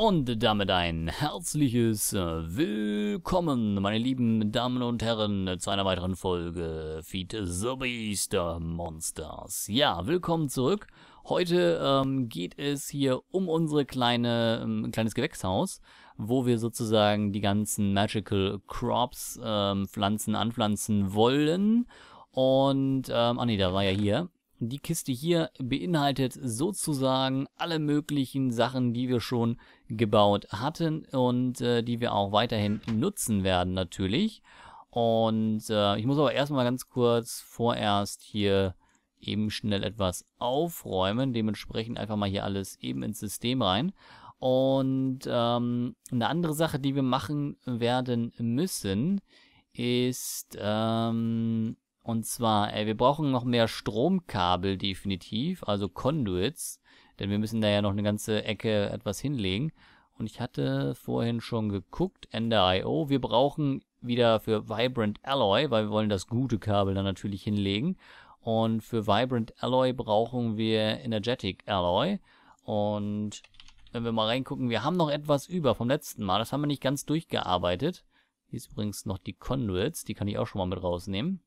Und damit ein herzliches äh, Willkommen, meine lieben Damen und Herren, zu einer weiteren Folge Feed the Beast äh, Monsters. Ja, willkommen zurück. Heute ähm, geht es hier um unsere kleine, ähm, kleines Gewächshaus, wo wir sozusagen die ganzen Magical Crops ähm, pflanzen, anpflanzen wollen. Und, ähm, ah nee, da war ja hier, die Kiste hier beinhaltet sozusagen alle möglichen Sachen, die wir schon gebaut hatten und äh, die wir auch weiterhin nutzen werden natürlich. Und äh, ich muss aber erstmal ganz kurz vorerst hier eben schnell etwas aufräumen. Dementsprechend einfach mal hier alles eben ins System rein. Und ähm, eine andere Sache, die wir machen werden müssen, ist ähm, und zwar, äh, wir brauchen noch mehr Stromkabel definitiv, also Conduits, denn wir müssen da ja noch eine ganze Ecke etwas hinlegen. Und ich hatte vorhin schon geguckt, Ender I.O. wir brauchen wieder für Vibrant Alloy, weil wir wollen das gute Kabel dann natürlich hinlegen. Und für Vibrant Alloy brauchen wir Energetic Alloy. Und wenn wir mal reingucken, wir haben noch etwas über vom letzten Mal. Das haben wir nicht ganz durchgearbeitet. Hier ist übrigens noch die Conduits, die kann ich auch schon mal mit rausnehmen.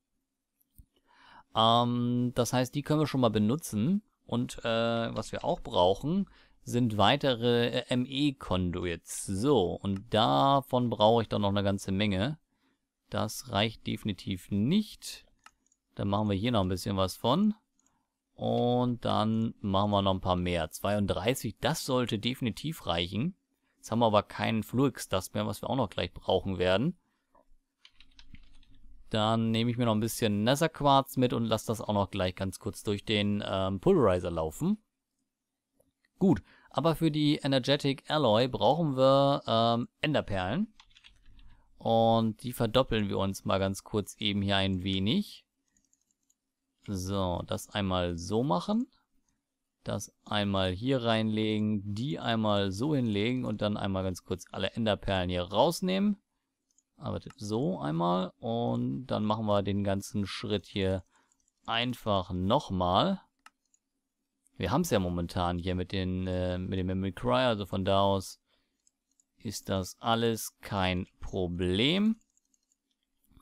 Ähm, das heißt, die können wir schon mal benutzen. Und äh, was wir auch brauchen, sind weitere äh, ME-Conduits. So, und davon brauche ich dann noch eine ganze Menge. Das reicht definitiv nicht. Dann machen wir hier noch ein bisschen was von. Und dann machen wir noch ein paar mehr. 32, das sollte definitiv reichen. Jetzt haben wir aber keinen Fluix, das mehr, was wir auch noch gleich brauchen werden. Dann nehme ich mir noch ein bisschen Nasser Quarz mit und lasse das auch noch gleich ganz kurz durch den ähm, Pulverizer laufen. Gut, aber für die Energetic Alloy brauchen wir ähm, Enderperlen. Und die verdoppeln wir uns mal ganz kurz eben hier ein wenig. So, das einmal so machen. Das einmal hier reinlegen, die einmal so hinlegen und dann einmal ganz kurz alle Enderperlen hier rausnehmen arbeitet so einmal und dann machen wir den ganzen Schritt hier einfach nochmal. Wir haben es ja momentan hier mit, den, äh, mit dem Memory Cry, also von da aus ist das alles kein Problem.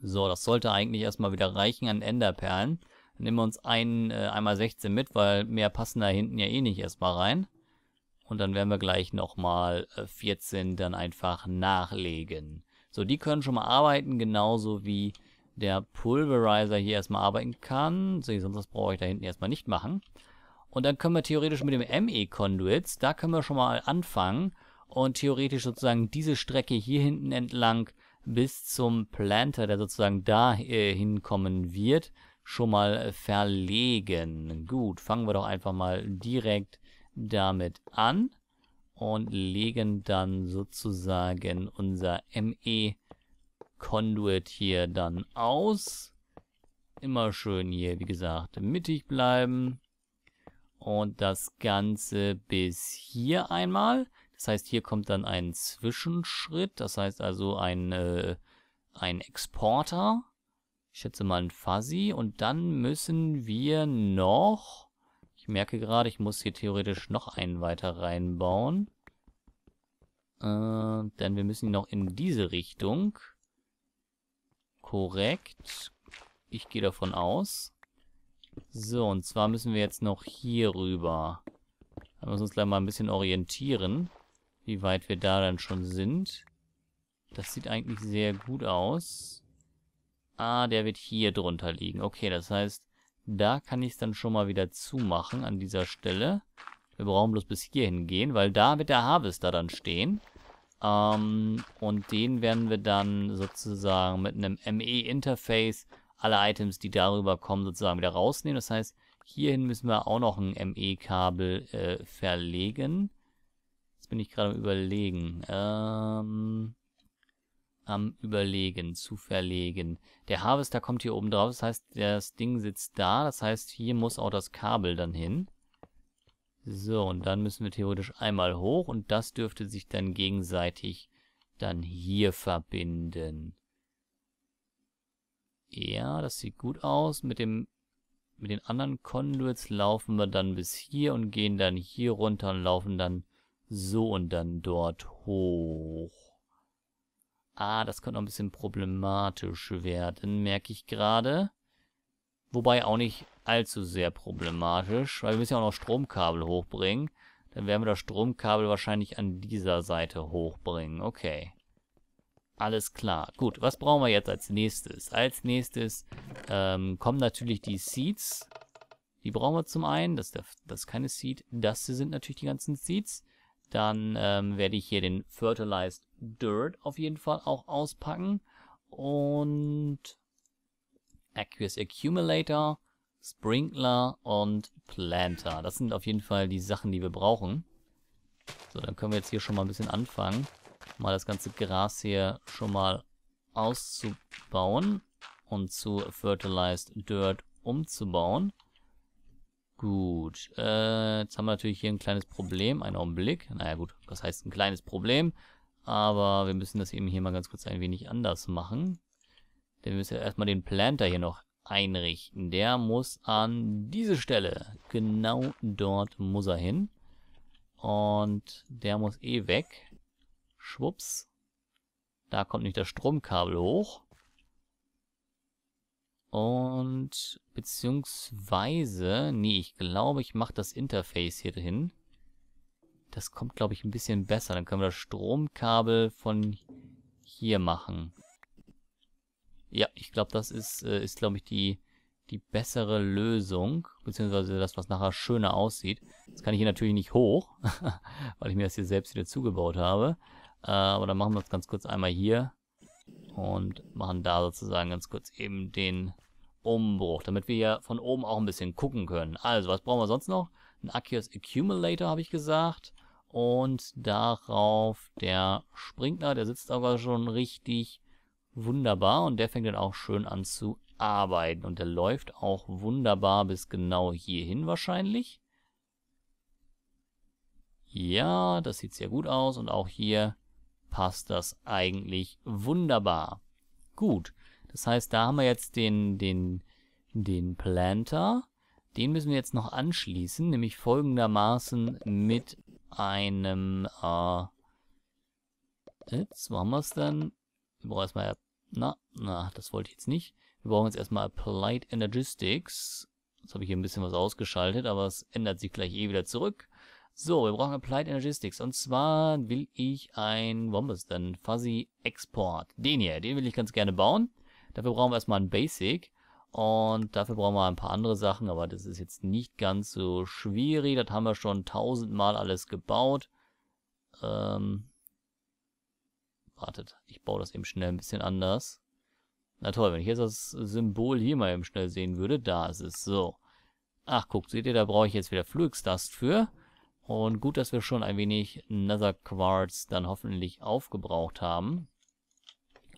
So, das sollte eigentlich erstmal wieder reichen an Enderperlen. Dann nehmen wir uns einen äh, einmal 16 mit, weil mehr passen da hinten ja eh nicht erstmal rein. Und dann werden wir gleich nochmal 14 äh, dann einfach nachlegen. So, die können schon mal arbeiten, genauso wie der Pulverizer hier erstmal arbeiten kann. So, sonst brauche ich da hinten erstmal nicht machen. Und dann können wir theoretisch mit dem ME-Conduits, da können wir schon mal anfangen und theoretisch sozusagen diese Strecke hier hinten entlang bis zum Planter, der sozusagen da äh, hinkommen wird, schon mal äh, verlegen. Gut, fangen wir doch einfach mal direkt damit an und legen dann sozusagen unser ME Conduit hier dann aus. Immer schön hier, wie gesagt, mittig bleiben. Und das Ganze bis hier einmal. Das heißt, hier kommt dann ein Zwischenschritt. Das heißt also ein, äh, ein Exporter. Ich schätze mal ein Fuzzy. Und dann müssen wir noch ich merke gerade, ich muss hier theoretisch noch einen weiter reinbauen. Äh, denn wir müssen ihn noch in diese Richtung. Korrekt. Ich gehe davon aus. So, und zwar müssen wir jetzt noch hier rüber. Da müssen wir uns gleich mal ein bisschen orientieren, wie weit wir da dann schon sind. Das sieht eigentlich sehr gut aus. Ah, der wird hier drunter liegen. Okay, das heißt, da kann ich es dann schon mal wieder zumachen an dieser Stelle. Wir brauchen bloß bis hierhin gehen, weil da wird der Harvester dann stehen. Ähm, und den werden wir dann sozusagen mit einem ME-Interface alle Items, die darüber kommen, sozusagen wieder rausnehmen. Das heißt, hierhin müssen wir auch noch ein ME-Kabel äh, verlegen. Jetzt bin ich gerade am überlegen. Ähm, am Überlegen, zu verlegen. Der Harvester kommt hier oben drauf, das heißt, das Ding sitzt da, das heißt, hier muss auch das Kabel dann hin. So, und dann müssen wir theoretisch einmal hoch und das dürfte sich dann gegenseitig dann hier verbinden. Ja, das sieht gut aus. Mit dem mit den anderen Conduits laufen wir dann bis hier und gehen dann hier runter und laufen dann so und dann dort hoch. Ah, das könnte noch ein bisschen problematisch werden, merke ich gerade. Wobei auch nicht allzu sehr problematisch, weil wir müssen ja auch noch Stromkabel hochbringen. Dann werden wir das Stromkabel wahrscheinlich an dieser Seite hochbringen. Okay. Alles klar. Gut, was brauchen wir jetzt als nächstes? Als nächstes ähm, kommen natürlich die Seeds. Die brauchen wir zum einen. Das, das ist keine Seed. Das sind natürlich die ganzen Seeds. Dann ähm, werde ich hier den Fertilized Dirt auf jeden Fall auch auspacken. Und Aqueous Accumulator, Sprinkler und Planter. Das sind auf jeden Fall die Sachen, die wir brauchen. So, dann können wir jetzt hier schon mal ein bisschen anfangen. Mal das ganze Gras hier schon mal auszubauen und zu Fertilized Dirt umzubauen. Gut, äh, jetzt haben wir natürlich hier ein kleines Problem. Einen Augenblick. Naja gut, was heißt ein kleines Problem? Aber wir müssen das eben hier mal ganz kurz ein wenig anders machen. Denn wir müssen ja erstmal den Planter hier noch einrichten. Der muss an diese Stelle. Genau dort muss er hin. Und der muss eh weg. Schwupps. Da kommt nicht das Stromkabel hoch. Und beziehungsweise, nee, ich glaube, ich mache das Interface hier hin. Das kommt, glaube ich, ein bisschen besser. Dann können wir das Stromkabel von hier machen. Ja, ich glaube, das ist, äh, ist glaube ich, die, die bessere Lösung. Beziehungsweise das, was nachher schöner aussieht. Das kann ich hier natürlich nicht hoch, weil ich mir das hier selbst wieder zugebaut habe. Äh, aber dann machen wir das ganz kurz einmal hier. Und machen da sozusagen ganz kurz eben den Umbruch, damit wir hier von oben auch ein bisschen gucken können. Also, was brauchen wir sonst noch? Ein Akios Accumulator, habe ich gesagt. Und darauf der Sprinkler, der sitzt aber schon richtig wunderbar und der fängt dann auch schön an zu arbeiten. Und der läuft auch wunderbar bis genau hierhin wahrscheinlich. Ja, das sieht sehr gut aus und auch hier passt das eigentlich wunderbar. Gut, das heißt, da haben wir jetzt den, den, den Planter. Den müssen wir jetzt noch anschließen, nämlich folgendermaßen mit einem, äh, jetzt, wo haben wir es denn? Wir brauchen erstmal, na, na, das wollte ich jetzt nicht. Wir brauchen jetzt erstmal Applied Energistics. Jetzt habe ich hier ein bisschen was ausgeschaltet, aber es ändert sich gleich eh wieder zurück. So, wir brauchen Applied Energistics. Und zwar will ich ein, wo haben wir es denn? Fuzzy Export. Den hier, den will ich ganz gerne bauen. Dafür brauchen wir erstmal ein Basic. Und dafür brauchen wir ein paar andere Sachen, aber das ist jetzt nicht ganz so schwierig. Das haben wir schon tausendmal alles gebaut. Ähm, wartet, ich baue das eben schnell ein bisschen anders. Na toll, wenn ich jetzt das Symbol hier mal eben schnell sehen würde, da ist es, so. Ach, guckt, seht ihr, da brauche ich jetzt wieder Flugstast für. Und gut, dass wir schon ein wenig Nether Quartz dann hoffentlich aufgebraucht haben.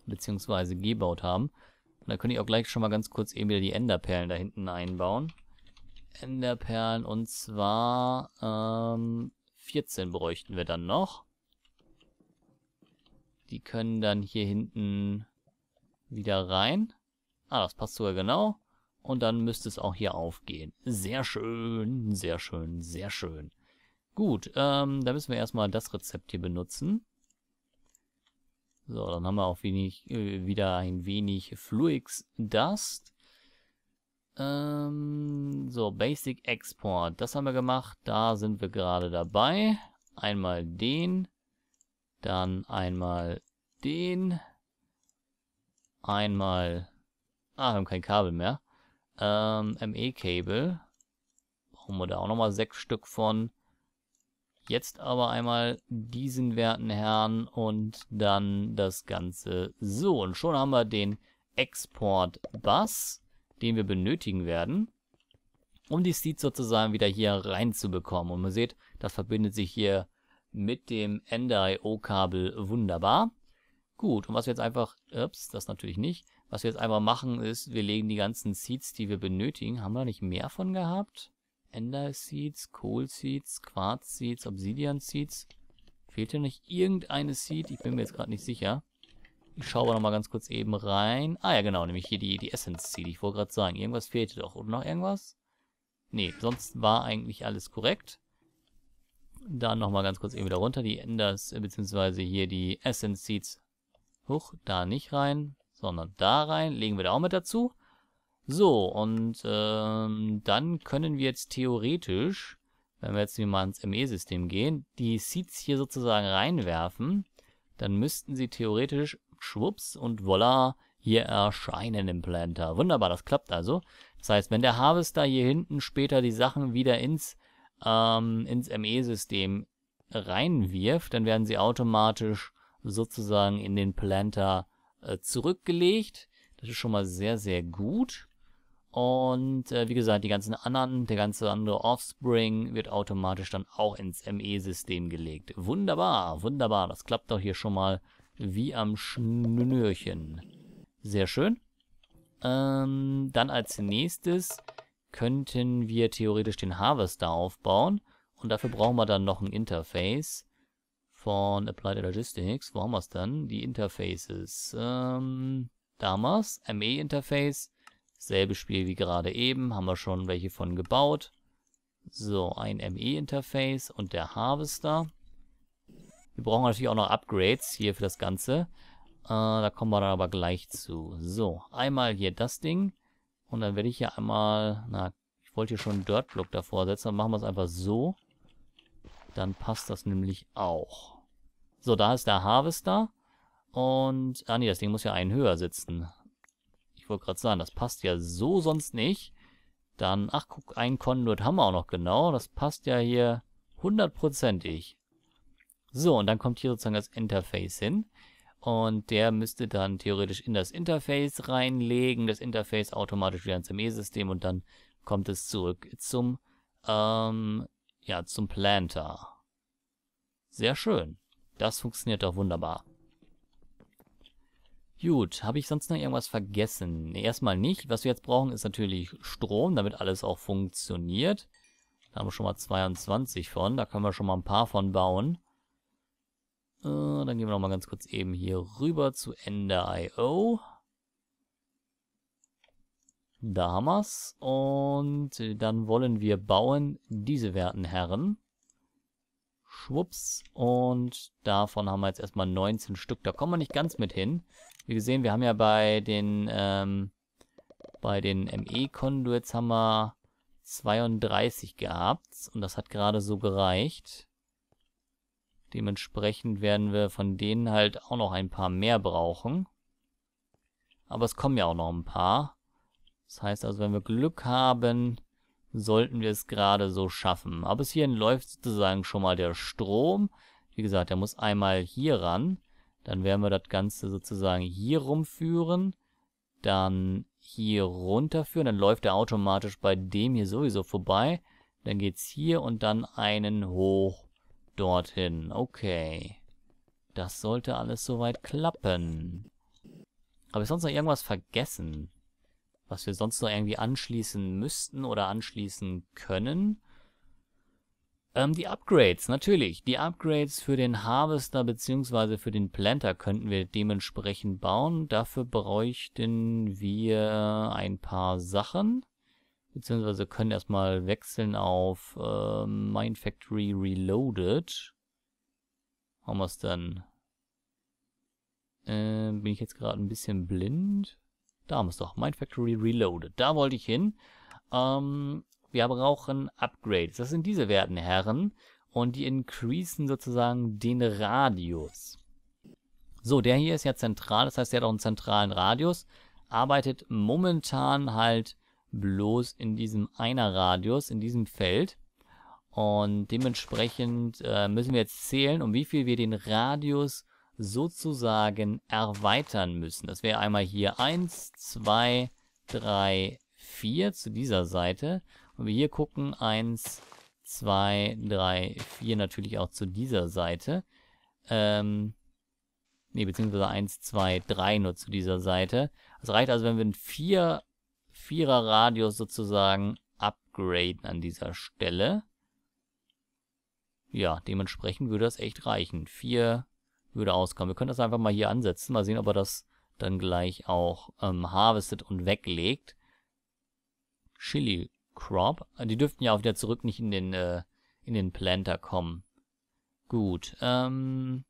Beziehungsweise gebaut haben. Und da könnte ich auch gleich schon mal ganz kurz eben wieder die Enderperlen da hinten einbauen. Enderperlen und zwar ähm, 14 bräuchten wir dann noch. Die können dann hier hinten wieder rein. Ah, das passt sogar genau. Und dann müsste es auch hier aufgehen. Sehr schön, sehr schön, sehr schön. Gut, ähm, da müssen wir erstmal das Rezept hier benutzen. So, dann haben wir auch wenig, äh, wieder ein wenig Fluix Dust. Ähm, so, Basic Export. Das haben wir gemacht. Da sind wir gerade dabei. Einmal den. Dann einmal den. Einmal... Ah, wir haben kein Kabel mehr. Ähm, ME-Cable. Brauchen wir da auch nochmal sechs Stück von. Jetzt aber einmal diesen werten Herrn und dann das Ganze so. Und schon haben wir den export bus den wir benötigen werden, um die Seeds sozusagen wieder hier reinzubekommen. Und man sieht, das verbindet sich hier mit dem Ender-IO-Kabel wunderbar. Gut, und was wir jetzt einfach, ups, das natürlich nicht, was wir jetzt einfach machen ist, wir legen die ganzen Seeds, die wir benötigen, haben wir da nicht mehr von gehabt? Ender Seeds, Coal Seeds, Quarz Seeds, Obsidian Seeds. Fehlt hier nicht irgendeine Seed? Ich bin mir jetzt gerade nicht sicher. Ich schaue aber nochmal ganz kurz eben rein. Ah ja, genau, nämlich hier die, die Essence Seed. Ich wollte gerade sagen, irgendwas fehlte doch. Oder noch irgendwas? Nee, sonst war eigentlich alles korrekt. Dann nochmal ganz kurz eben wieder runter. Die Enders, äh, beziehungsweise hier die Essence Seeds. Huch, da nicht rein, sondern da rein. Legen wir da auch mit dazu. So, und ähm, dann können wir jetzt theoretisch, wenn wir jetzt mal ins ME-System gehen, die Seeds hier sozusagen reinwerfen. Dann müssten sie theoretisch schwupps und voila, hier erscheinen im Planter. Wunderbar, das klappt also. Das heißt, wenn der Harvester hier hinten später die Sachen wieder ins, ähm, ins ME-System reinwirft, dann werden sie automatisch sozusagen in den Planter äh, zurückgelegt. Das ist schon mal sehr, sehr gut. Und äh, wie gesagt, die ganzen anderen, der ganze andere Offspring wird automatisch dann auch ins ME-System gelegt. Wunderbar, wunderbar. Das klappt doch hier schon mal wie am Schnürchen. Sehr schön. Ähm, dann als nächstes könnten wir theoretisch den Harvester aufbauen. Und dafür brauchen wir dann noch ein Interface von Applied Logistics. Wo haben wir es dann? Die Interfaces. Ähm, damals, ME-Interface. Selbe Spiel wie gerade eben, haben wir schon welche von gebaut. So, ein ME-Interface und der Harvester. Wir brauchen natürlich auch noch Upgrades hier für das Ganze. Äh, da kommen wir dann aber gleich zu. So, einmal hier das Ding. Und dann werde ich hier einmal... Na, ich wollte hier schon einen Dirtblock davor setzen. Dann machen wir es einfach so. Dann passt das nämlich auch. So, da ist der Harvester. Und... Ah nee, das Ding muss ja einen höher sitzen. Ich wollte gerade sagen, das passt ja so sonst nicht. Dann, ach guck, ein Konduit haben wir auch noch genau. Das passt ja hier hundertprozentig. So, und dann kommt hier sozusagen das Interface hin. Und der müsste dann theoretisch in das Interface reinlegen, das Interface automatisch wieder ins ME-System und dann kommt es zurück zum, ähm, ja, zum Planter. Sehr schön. Das funktioniert doch wunderbar. Gut, habe ich sonst noch irgendwas vergessen? Erstmal nicht. Was wir jetzt brauchen, ist natürlich Strom, damit alles auch funktioniert. Da haben wir schon mal 22 von. Da können wir schon mal ein paar von bauen. Äh, dann gehen wir noch mal ganz kurz eben hier rüber zu Ender.io. Da haben wir's. Und dann wollen wir bauen diese werten Herren. Schwupps. Und davon haben wir jetzt erstmal 19 Stück. Da kommen wir nicht ganz mit hin. Wie gesehen, wir haben ja bei den ähm, bei den ME-Conduits haben wir 32 gehabt und das hat gerade so gereicht. Dementsprechend werden wir von denen halt auch noch ein paar mehr brauchen. Aber es kommen ja auch noch ein paar. Das heißt also, wenn wir Glück haben, sollten wir es gerade so schaffen. Aber bis hierhin läuft sozusagen schon mal der Strom. Wie gesagt, der muss einmal hier ran. Dann werden wir das Ganze sozusagen hier rumführen, dann hier runterführen, dann läuft er automatisch bei dem hier sowieso vorbei. Dann geht's hier und dann einen hoch dorthin. Okay. Das sollte alles soweit klappen. Habe ich sonst noch irgendwas vergessen? Was wir sonst noch irgendwie anschließen müssten oder anschließen können? Ähm, die Upgrades, natürlich. Die Upgrades für den Harvester bzw. für den Planter könnten wir dementsprechend bauen. Dafür bräuchten wir ein paar Sachen. Beziehungsweise können erstmal wechseln auf äh, Mine Factory Reloaded. Haben wir es dann? Äh, bin ich jetzt gerade ein bisschen blind? Da haben wir es doch. Mine Factory Reloaded. Da wollte ich hin. Ähm, wir brauchen Upgrades. Das sind diese werten Herren und die increasen sozusagen den Radius. So, der hier ist ja zentral, das heißt, der hat auch einen zentralen Radius, arbeitet momentan halt bloß in diesem einer Radius, in diesem Feld. Und dementsprechend äh, müssen wir jetzt zählen, um wie viel wir den Radius sozusagen erweitern müssen. Das wäre einmal hier 1, 2, 3, 4 zu dieser Seite. Wenn wir hier gucken, eins, zwei, drei, vier natürlich auch zu dieser Seite. Ähm, ne, beziehungsweise eins, zwei, drei nur zu dieser Seite. Es reicht also, wenn wir einen vier, vierer Radius sozusagen upgraden an dieser Stelle. Ja, dementsprechend würde das echt reichen. Vier würde auskommen. Wir können das einfach mal hier ansetzen. Mal sehen, ob er das dann gleich auch ähm, harvestet und weglegt. Chili Crop. Äh, die dürften ja auch wieder zurück nicht in den, äh, in den Planter kommen. Gut, ähm...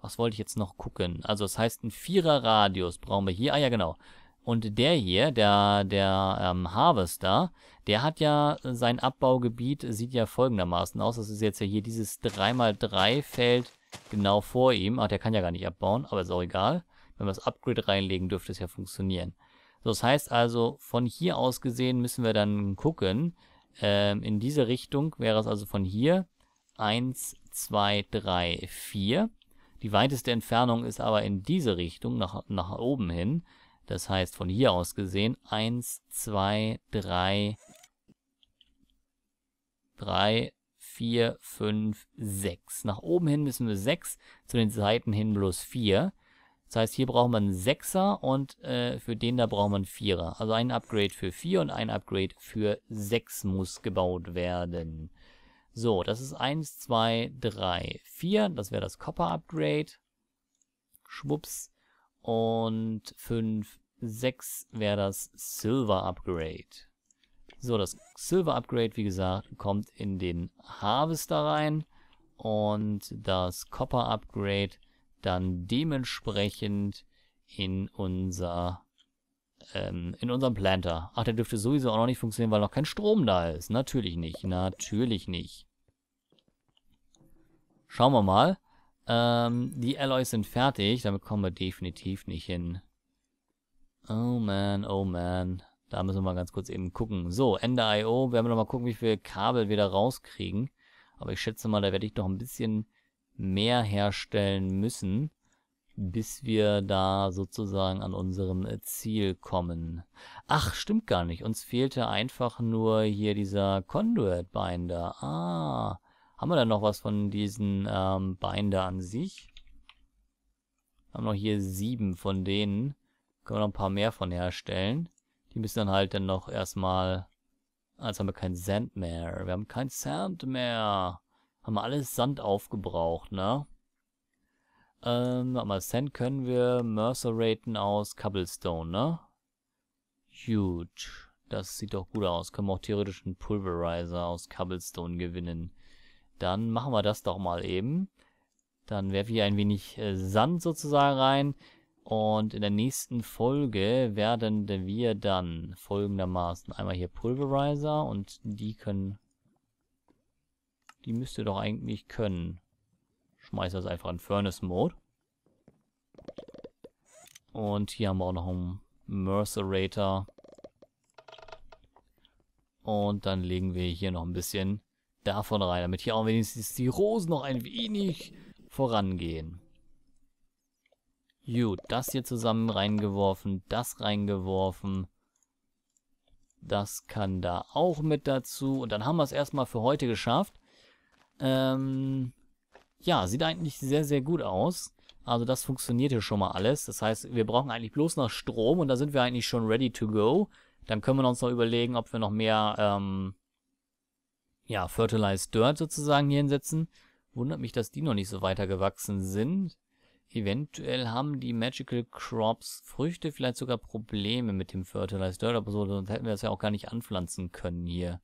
Was wollte ich jetzt noch gucken? Also das heißt, ein Vierer Radius brauchen wir hier. Ah ja, genau. Und der hier, der, der ähm, Harvester, der hat ja sein Abbaugebiet, sieht ja folgendermaßen aus. Das ist jetzt ja hier dieses 3x3-Feld genau vor ihm. Ach, der kann ja gar nicht abbauen, aber ist auch egal. Wenn wir das Upgrade reinlegen, dürfte es ja funktionieren. Das heißt also, von hier aus gesehen müssen wir dann gucken. Ähm, in diese Richtung wäre es also von hier 1, 2, 3, 4. Die weiteste Entfernung ist aber in diese Richtung, nach, nach oben hin. Das heißt, von hier aus gesehen 1, 2, 3, 3, 4, 5, 6. Nach oben hin müssen wir 6, zu den Seiten hin bloß 4. Das heißt, hier braucht man einen 6er und äh, für den da braucht man einen 4er. Also ein Upgrade für 4 und ein Upgrade für 6 muss gebaut werden. So, das ist 1, 2, 3, 4. Das wäre das Copper-Upgrade. Schwupps. Und 5, 6 wäre das Silver-Upgrade. So, das Silver-Upgrade, wie gesagt, kommt in den Harvester rein. Und das Copper-Upgrade dann dementsprechend in unser ähm, in unserem Planter. Ach, der dürfte sowieso auch noch nicht funktionieren, weil noch kein Strom da ist. Natürlich nicht, natürlich nicht. Schauen wir mal. Ähm, die Alloys sind fertig, damit kommen wir definitiv nicht hin. Oh man, oh man. Da müssen wir mal ganz kurz eben gucken. So, Ende IO. Werden wir nochmal gucken, wie viel Kabel wir da rauskriegen. Aber ich schätze mal, da werde ich noch ein bisschen mehr herstellen müssen, bis wir da sozusagen an unserem äh, Ziel kommen. Ach, stimmt gar nicht. Uns fehlte einfach nur hier dieser Conduit-Binder. Ah, haben wir da noch was von diesen ähm, Binder an sich? Haben noch hier sieben von denen. Können wir noch ein paar mehr von herstellen. Die müssen dann halt dann noch erstmal... Ah, jetzt haben wir kein Sand mehr. Wir haben kein Sand mehr. Haben alles Sand aufgebraucht, ne? Ähm, nochmal Sand können wir Mercer aus Cobblestone, ne? Huge. Das sieht doch gut aus. Können wir auch theoretisch einen Pulverizer aus Cobblestone gewinnen. Dann machen wir das doch mal eben. Dann werfe ich ein wenig äh, Sand sozusagen rein. Und in der nächsten Folge werden wir dann folgendermaßen einmal hier Pulverizer und die können die müsste doch eigentlich können. Schmeiß das einfach in Furnace Mode. Und hier haben wir auch noch einen Mercerator. Und dann legen wir hier noch ein bisschen davon rein, damit hier auch wenigstens die Rosen noch ein wenig vorangehen. Gut, das hier zusammen reingeworfen, das reingeworfen. Das kann da auch mit dazu. Und dann haben wir es erstmal für heute geschafft. Ähm, ja, sieht eigentlich sehr, sehr gut aus. Also das funktioniert hier schon mal alles. Das heißt, wir brauchen eigentlich bloß noch Strom und da sind wir eigentlich schon ready to go. Dann können wir uns noch überlegen, ob wir noch mehr ähm, ja, Fertilized Dirt sozusagen hier hinsetzen. Wundert mich, dass die noch nicht so weiter gewachsen sind. Eventuell haben die Magical Crops Früchte vielleicht sogar Probleme mit dem Fertilized Dirt, aber so, sonst hätten wir das ja auch gar nicht anpflanzen können hier.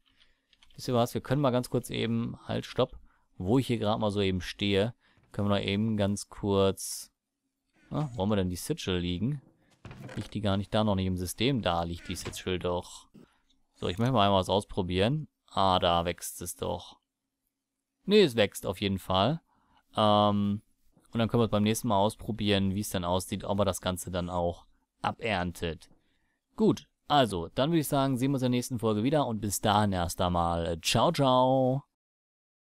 Wisst ihr was, wir können mal ganz kurz eben, halt, stopp wo ich hier gerade mal so eben stehe, können wir noch eben ganz kurz... Ah, wo wir denn die Sitchel liegen? Liegt die gar nicht da, noch nicht im System. Da liegt die Sitchel doch. So, ich möchte mal einmal was ausprobieren. Ah, da wächst es doch. Ne, es wächst auf jeden Fall. Ähm, und dann können wir es beim nächsten Mal ausprobieren, wie es dann aussieht, ob er das Ganze dann auch aberntet. Gut, also, dann würde ich sagen, sehen wir uns in der nächsten Folge wieder und bis dahin erst einmal. Ciao, ciao!